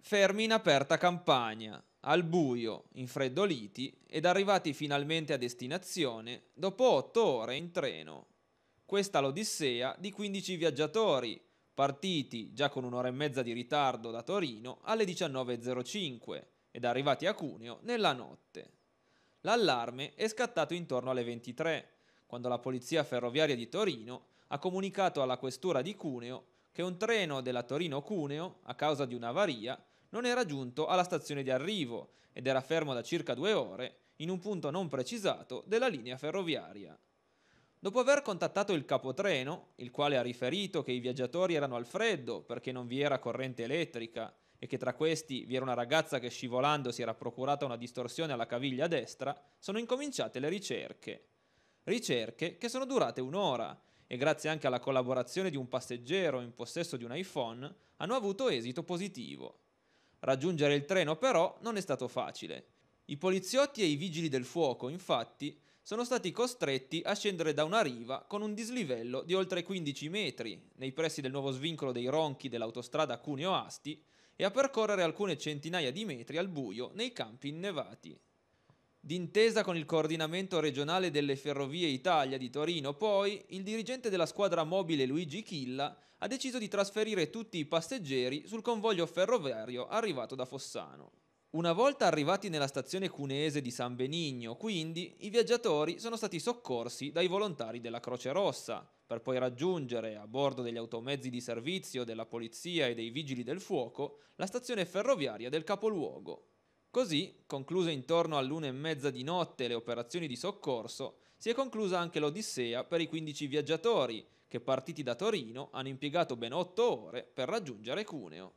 fermi in aperta campagna, al buio, infreddoliti ed arrivati finalmente a destinazione dopo otto ore in treno. Questa l'odissea di 15 viaggiatori, partiti già con un'ora e mezza di ritardo da Torino alle 19.05 ed arrivati a Cuneo nella notte. L'allarme è scattato intorno alle 23, quando la Polizia Ferroviaria di Torino ha comunicato alla Questura di Cuneo che un treno della Torino-Cuneo, a causa di un'avaria, non era giunto alla stazione di arrivo ed era fermo da circa due ore in un punto non precisato della linea ferroviaria. Dopo aver contattato il capotreno, il quale ha riferito che i viaggiatori erano al freddo perché non vi era corrente elettrica e che tra questi vi era una ragazza che scivolando si era procurata una distorsione alla caviglia destra, sono incominciate le ricerche. Ricerche che sono durate un'ora e grazie anche alla collaborazione di un passeggero in possesso di un iPhone, hanno avuto esito positivo. Raggiungere il treno però non è stato facile. I poliziotti e i vigili del fuoco, infatti, sono stati costretti a scendere da una riva con un dislivello di oltre 15 metri, nei pressi del nuovo svincolo dei ronchi dell'autostrada Cuneo-Asti, e a percorrere alcune centinaia di metri al buio nei campi innevati. D'intesa con il coordinamento regionale delle Ferrovie Italia di Torino, poi, il dirigente della squadra mobile Luigi Chilla ha deciso di trasferire tutti i passeggeri sul convoglio ferroviario arrivato da Fossano. Una volta arrivati nella stazione cuneese di San Benigno, quindi, i viaggiatori sono stati soccorsi dai volontari della Croce Rossa, per poi raggiungere, a bordo degli automezzi di servizio della polizia e dei vigili del fuoco, la stazione ferroviaria del capoluogo. Così, concluse intorno all'una e mezza di notte le operazioni di soccorso, si è conclusa anche l'Odissea per i 15 viaggiatori, che partiti da Torino hanno impiegato ben 8 ore per raggiungere Cuneo.